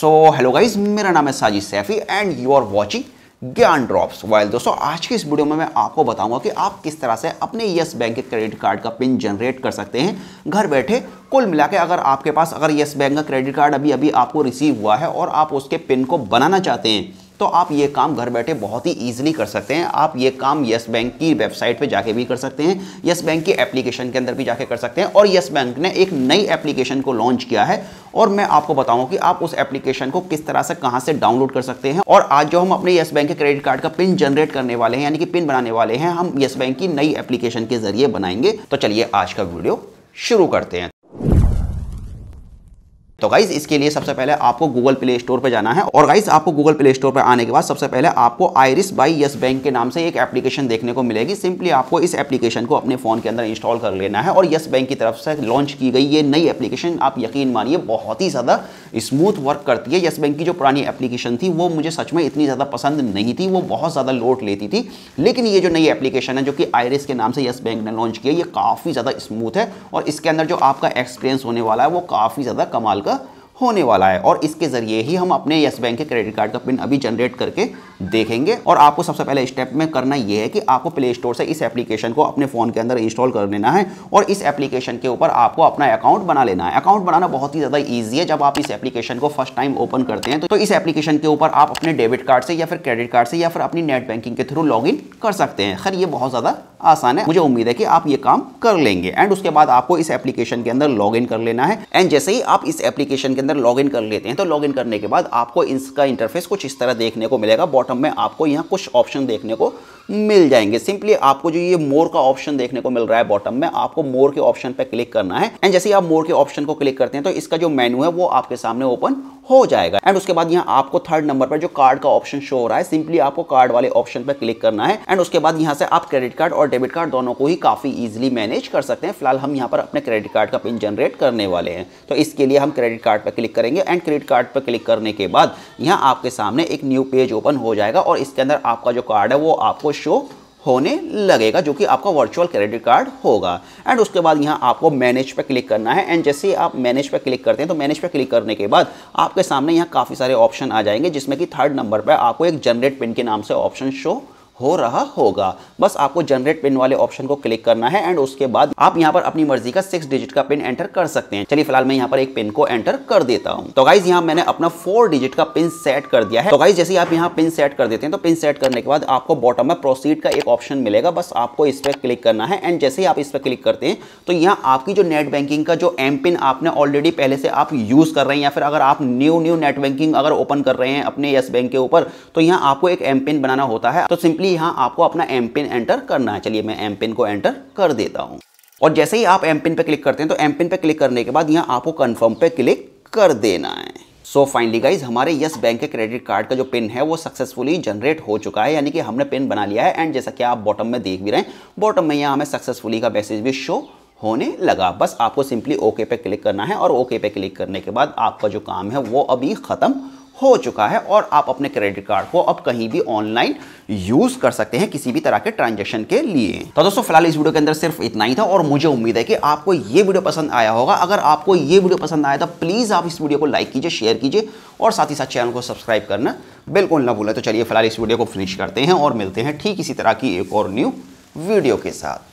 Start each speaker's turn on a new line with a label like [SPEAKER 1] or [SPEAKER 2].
[SPEAKER 1] so hello guys मेरा नाम है Sajid Saifi and you are watching Gyan drops वाइल दोस्तों आज की इस वीडियो में मैं आपको बताऊंगा कि आप किस तरह से अपने येस बैंक के क्रेडिट कार्ड का पिन जनरेट कर सकते हैं घर बैठे कुल मिला के अगर आपके पास अगर येस बैंक का क्रेडिट कार्ड अभी अभी आपको रिसीव हुआ है और आप उसके पिन को बनाना चाहते हैं तो आप ये काम घर बैठे बहुत ही ईजिली कर सकते हैं आप ये काम येस बैंक की वेबसाइट पे जाके भी कर सकते हैं येस बैंक की एप्लीकेशन के अंदर भी जाके कर सकते हैं और यस बैंक ने एक नई एप्लीकेशन को लॉन्च किया है और मैं आपको बताऊं कि आप उस एप्लीकेशन को किस तरह से कहां से डाउनलोड कर सकते हैं और आज जो हम अपने येस बैंक के क्रेडिट कार्ड का पिन जनरेट करने वाले हैं यानी कि पिन बनाने वाले हैं हम येस बैंक की नई एप्लीकेशन के जरिए बनाएंगे तो चलिए आज का वीडियो शुरू करते हैं तो गाइज इसके लिए सबसे पहले आपको गूगल प्ले स्टोर पर जाना है और गाइज आपको गूगल प्ले स्टोर पर आने के बाद सबसे पहले आपको आयरिस बाई यस बैंक के नाम से एक एप्लीकेशन देखने को मिलेगी सिंपली आपको इस एप्लीकेशन को अपने फोन के अंदर इंस्टॉल कर लेना है और यस बैंक की तरफ से लॉन्च की गई ये नई एप्लीकेशन आप यकीन मानिए बहुत ही ज़्यादा स्मूथ वर्क करती है येस बैंक की जो पुरानी एप्लीकेशन थी वो मुझे सच में इतनी ज़्यादा पसंद नहीं थी वो बहुत ज़्यादा लोड लेती थी लेकिन ये जो नई एप्लीकेशन है जो कि आयरिस के नाम से यस बैंक ने लॉन्च किया ये काफ़ी ज़्यादा स्मूथ है और इसके अंदर जो आपका एक्सपीरियंस होने वाला है वो काफ़ी ज़्यादा कमाल का होने वाला है और इसके ज़रिए ही हम अपने येस बैंक के क्रेडिट कार्ड का पिन अभी जनरेट करके देखेंगे और आपको सबसे पहले स्टेप में करना यह है कि आपको प्ले स्टोर से इस एप्लीकेशन को अपने फ़ोन के अंदर इंस्टॉल कर लेना है और इस एप्लीकेशन के ऊपर आपको अपना अकाउंट बना लेना है अकाउंट बनाना बहुत ही ज़्यादा ईजी है जब आप इस एप्लीकेशन को फर्स्ट टाइम ओपन करते हैं तो, तो इस एप्लीकेशन के ऊपर आप अपने डेबिट कार्ड से या फिर क्रेडिट कार्ड से या फिर अपनी नेट बैंकिंग के थ्रू लॉग कर सकते हैं खैर ये बहुत ज़्यादा आसान है मुझे उम्मीद है कि आप ये काम कर लेंगे एंड उसके बाद आपको इस एप्लीकेशन के अंदर लॉग इन कर लेना है एंड जैसे ही आप इस एप्लीकेशन के अंदर लॉग इन कर लेते हैं तो लॉग इन करने के बाद आपको इसका इंटरफेस कुछ इस तरह देखने को मिलेगा बॉटम में आपको यहाँ कुछ ऑप्शन देखने को मिल जाएंगे सिंपली आपको जो ये मोर का ऑप्शन देखने को मिल रहा है बॉटम में आपको मोर के ऑप्शन पर क्लिक करना है एंड जैसे ही आप मोर के ऑप्शन को क्लिक करते हैं तो इसका जो मेन्यू है वो आपके सामने ओपन हो जाएगा एंड उसके बाद यहाँ आपको थर्ड नंबर पर जो कार्ड का ऑप्शन शो हो रहा है सिंपली आपको कार्ड वाले ऑप्शन पर क्लिक करना है एंड उसके बाद यहाँ से आप क्रेडिट कार्ड और डेबिट कार्ड दोनों को ही काफी इजिली मैनेज कर सकते हैं फिलहाल हम यहाँ पर अपने क्रेडिट कार्ड का पिन जनरेट करने वाले हैं तो इसके लिए हम क्रेडिट कार्ड पर क्लिक करेंगे एंड क्रेडिट कार्ड पर क्लिक करने के बाद यहाँ आपके सामने एक न्यू पेज ओपन हो जाएगा और इसके अंदर आपका जो कार्ड है वो आपको शो होने लगेगा जो कि आपका वर्चुअल क्रेडिट कार्ड होगा एंड उसके बाद यहाँ आपको मैनेज पर क्लिक करना है एंड जैसे ही आप मैनेज पर क्लिक करते हैं तो मैनेज पर क्लिक करने के बाद आपके सामने यहाँ काफ़ी सारे ऑप्शन आ जाएंगे जिसमें कि थर्ड नंबर पर आपको एक जनरेट पिन के नाम से ऑप्शन शो हो रहा होगा बस आपको जनरेट पिन वाले ऑप्शन को क्लिक करना है एंड उसके बाद आप यहाँ पर अपनी मर्जी का सिक्स डिजिट का पिन एंटर कर सकते हैं चलिए फिलहाल मैं यहाँ पर एक पिन को एंटर कर देता हूँ तो गाइज यहाँ मैंने अपना फोर डिजिट का पिन सेट कर दिया है तो गाइज जैसे आप यहाँ पिन सेट कर देते हैं तो पिन सेट करने के बाद आपको बॉटम में प्रोसीड का एक ऑप्शन मिलेगा बस आपको इस पर क्लिक करना है एंड जैसे ही आप इस पर क्लिक करते हैं तो यहाँ आपकी जो नेट बैंकिंग का जो एम पिन आपने ऑलरेडी पहले से आप यूज कर रहे हैं या फिर अगर आप न्यू न्यू नेट बैंकिंग अगर ओपन कर रहे हैं अपने यस बैंक के ऊपर तो यहाँ आपको एक एम पिन बनाना होता है तो सिंपली सिंपली यहाँ आपको अपना एम पिन एंटर करना है चलिए मैं एम पिन को एंटर कर देता हूँ और जैसे ही आप एम पिन पर क्लिक करते हैं तो एम पिन पर क्लिक करने के बाद यहाँ आपको कन्फर्म पर क्लिक कर देना है सो फाइनली गाइज हमारे यस बैंक के क्रेडिट कार्ड का जो पिन है वो सक्सेसफुली जनरेट हो चुका है यानी कि हमने पिन बना लिया है एंड जैसा कि आप बॉटम में देख भी रहे हैं बॉटम में यहाँ हमें सक्सेसफुली का मैसेज भी शो होने लगा बस आपको सिंपली ओके पे क्लिक करना है और ओके पे क्लिक करने के बाद आपका जो काम है वो अभी ख़त्म हो चुका है और आप अपने क्रेडिट कार्ड को अब कहीं भी ऑनलाइन यूज कर सकते हैं किसी भी तरह के ट्रांजेक्शन के लिए तो दोस्तों फिलहाल इस वीडियो के अंदर सिर्फ इतना ही था और मुझे उम्मीद है कि आपको ये वीडियो पसंद आया होगा अगर आपको ये वीडियो पसंद आया तो प्लीज आप इस वीडियो को लाइक कीजिए शेयर कीजिए और साथ ही साथ चैनल को सब्सक्राइब करना बिल्कुल ना भूलें तो चलिए फिलहाल इस वीडियो को फिनिश करते हैं और मिलते हैं ठीक इसी तरह की एक और न्यू वीडियो के साथ